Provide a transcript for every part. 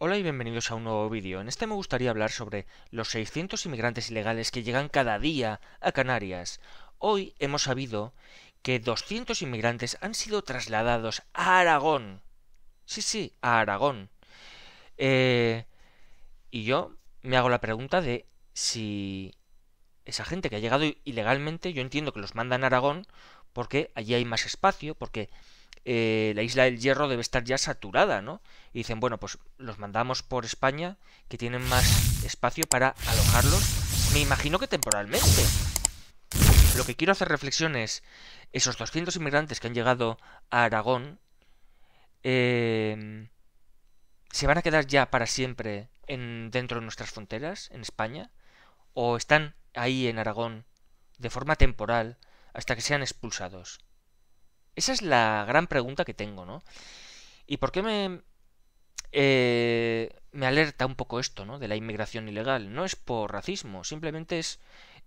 Hola y bienvenidos a un nuevo vídeo. En este me gustaría hablar sobre los 600 inmigrantes ilegales que llegan cada día a Canarias. Hoy hemos sabido que 200 inmigrantes han sido trasladados a Aragón. Sí, sí, a Aragón. Eh, y yo me hago la pregunta de si esa gente que ha llegado ilegalmente, yo entiendo que los mandan a Aragón porque allí hay más espacio, porque eh, la isla del hierro debe estar ya saturada, ¿no? Y dicen, bueno, pues los mandamos por España, que tienen más espacio para alojarlos, me imagino que temporalmente. Lo que quiero hacer reflexión es, esos 200 inmigrantes que han llegado a Aragón, em, ¿se van a quedar ya para siempre en, dentro de nuestras fronteras, en España? ¿O están ahí en Aragón de forma temporal hasta que sean expulsados? Esa es la gran pregunta que tengo, ¿no? ¿Y por qué me, eh, me alerta un poco esto, ¿no? De la inmigración ilegal. No es por racismo, simplemente es...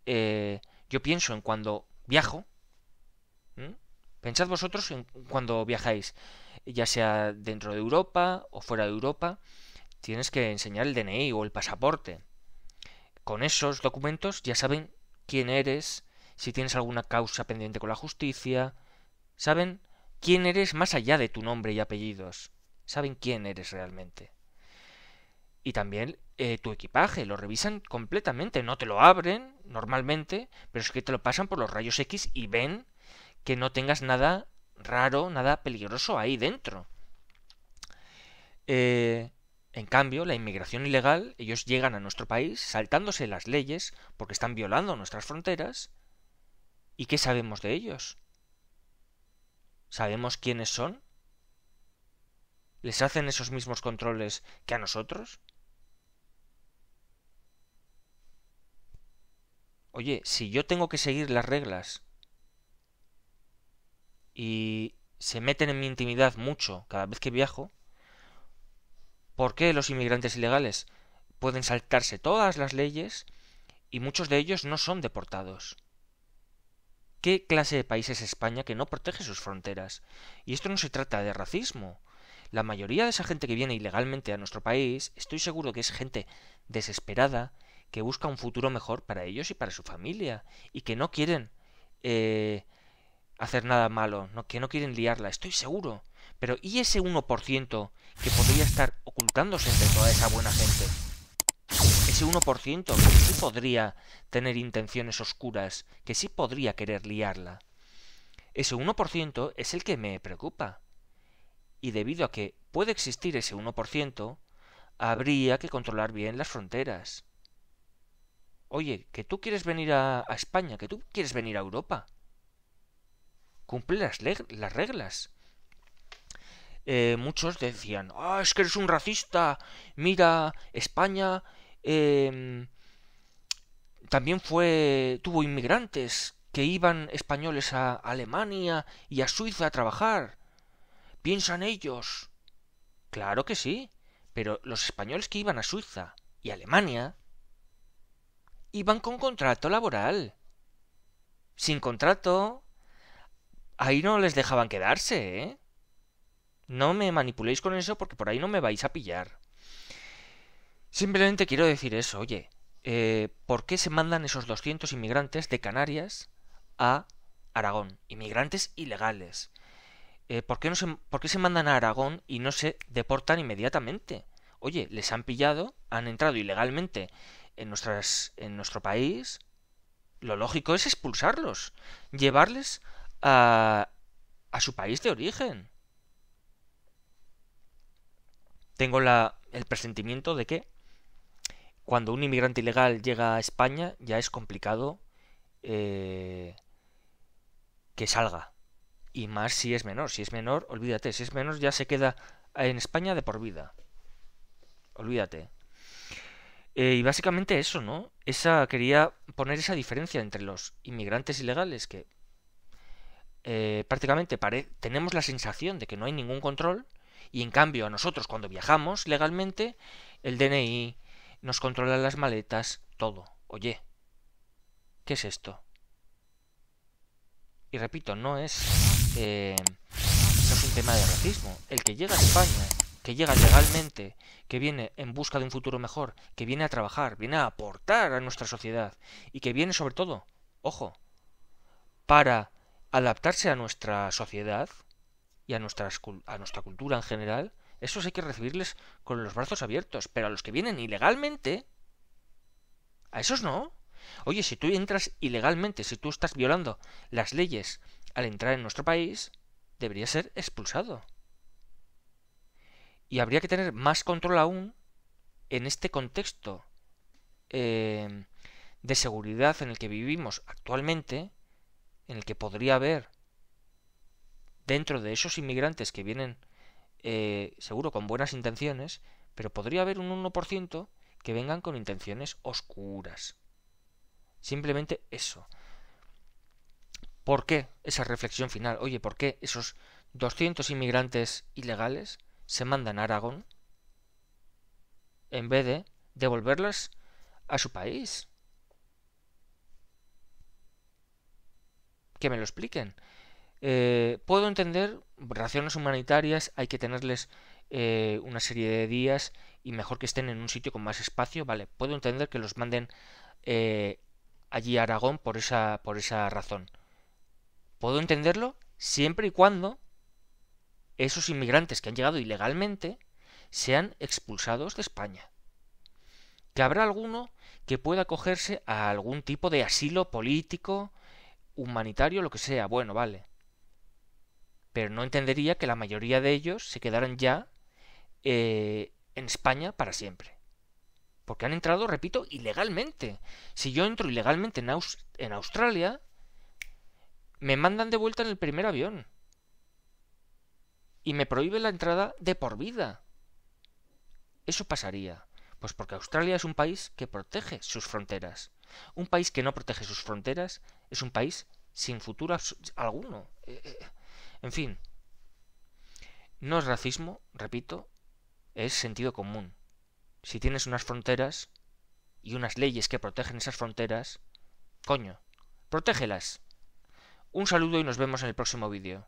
Eh, yo pienso en cuando viajo. Pensad vosotros en cuando viajáis, ya sea dentro de Europa o fuera de Europa, tienes que enseñar el DNI o el pasaporte. Con esos documentos ya saben quién eres, si tienes alguna causa pendiente con la justicia, saben quién eres más allá de tu nombre y apellidos, saben quién eres realmente. Y también eh, tu equipaje, lo revisan completamente, no te lo abren normalmente, pero es que te lo pasan por los rayos X y ven que no tengas nada raro, nada peligroso ahí dentro. Eh, en cambio, la inmigración ilegal, ellos llegan a nuestro país saltándose las leyes porque están violando nuestras fronteras. ¿Y qué sabemos de ellos? ¿Sabemos quiénes son? ¿Les hacen esos mismos controles que a nosotros? Oye, si yo tengo que seguir las reglas y se meten en mi intimidad mucho cada vez que viajo, ¿por qué los inmigrantes ilegales pueden saltarse todas las leyes y muchos de ellos no son deportados? ¿Qué clase de país es España que no protege sus fronteras? Y esto no se trata de racismo. La mayoría de esa gente que viene ilegalmente a nuestro país, estoy seguro que es gente desesperada, que busca un futuro mejor para ellos y para su familia, y que no quieren eh, hacer nada malo, que no quieren liarla, estoy seguro. Pero ¿y ese 1% que podría estar ocultándose entre toda esa buena gente? ese 1% que sí podría tener intenciones oscuras, que sí podría querer liarla. Ese 1% es el que me preocupa. Y debido a que puede existir ese 1%, habría que controlar bien las fronteras. Oye, que tú quieres venir a, España, que tú quieres venir a Europa. Cumple las, reglas. Eh, muchos decían, ah, es que eres un racista, mira, España Em, también fue tuvo inmigrantes que iban españoles a Alemania y a Suiza a trabajar. ¿Piensan ellos? Claro que sí, pero los españoles que iban a Suiza y Alemania iban con contrato laboral. Sin contrato, ahí no les dejaban quedarse, ¿eh? No me manipuléis con eso porque por ahí no me vais a pillar. Simplemente quiero decir eso, oye, eh, ¿por qué se mandan esos 200 inmigrantes de Canarias a Aragón? Inmigrantes ilegales. Eh, ¿por, qué no se, mandan a Aragón y no se deportan inmediatamente? Oye, les han pillado, han entrado ilegalmente en, nuestro país. Lo lógico es expulsarlos, llevarles a, su país de origen. Tengo el presentimiento de que cuando un inmigrante ilegal llega a España ya es complicado eh, que salga. Y más si es menor. Si es menor, olvídate. Si es menor ya se queda en España de por vida. Olvídate. Eh, y básicamente eso, ¿no? Esa quería poner esa diferencia entre los inmigrantes ilegales que eh, prácticamente tenemos la sensación de que no hay ningún control y en cambio a nosotros cuando viajamos legalmente el DNI, nos controlan las maletas, todo. Oye, ¿qué es esto? Y repito, eh, no es, un tema de racismo. El que llega a España, que llega legalmente, que viene en busca de un futuro mejor, que viene a trabajar, viene a aportar a nuestra sociedad y que viene sobre todo, ojo, para adaptarse a nuestra sociedad y a, a nuestra cultura en general, esos hay que recibirles con los brazos abiertos, pero a los que vienen ilegalmente, a esos no. Oye, si tú entras ilegalmente, si tú estás violando las leyes al entrar en nuestro país, debería ser expulsado. Y habría que tener más control aún en este contexto em, de seguridad en el que vivimos actualmente, en el que podría haber dentro de esos inmigrantes que vienen eh, seguro con buenas intenciones, pero podría haber un 1% que vengan con intenciones oscuras. Simplemente eso. ¿Por qué esa reflexión final? Oye, ¿por qué esos 200 inmigrantes ilegales se mandan a Aragón en vez de devolverlas a su país? Que me lo expliquen. Eh, puedo entender, razones humanitarias hay que tenerles eh, una serie de días y mejor que estén en un sitio con más espacio, vale, puedo entender que los manden eh, allí a Aragón por esa, por esa razón. Puedo entenderlo siempre y cuando esos inmigrantes que han llegado ilegalmente sean expulsados de España. Que habrá alguno que pueda acogerse a algún tipo de asilo político, humanitario, lo que sea. Bueno, vale pero no entendería que la mayoría de ellos se quedaran ya eh, en España para siempre. Porque han entrado, repito, ilegalmente. Si yo entro ilegalmente en, Australia, me mandan de vuelta en el primer avión. Y me prohíbe la entrada de por vida. Eso pasaría. Pues porque Australia es un país que protege sus fronteras. Un país que no protege sus fronteras es un país sin futuro alguno. Eh, eh, en fin, no es racismo, repito, es sentido común. Si tienes unas fronteras y unas leyes que protegen esas fronteras, coño, protégelas. Un saludo y nos vemos en el próximo vídeo.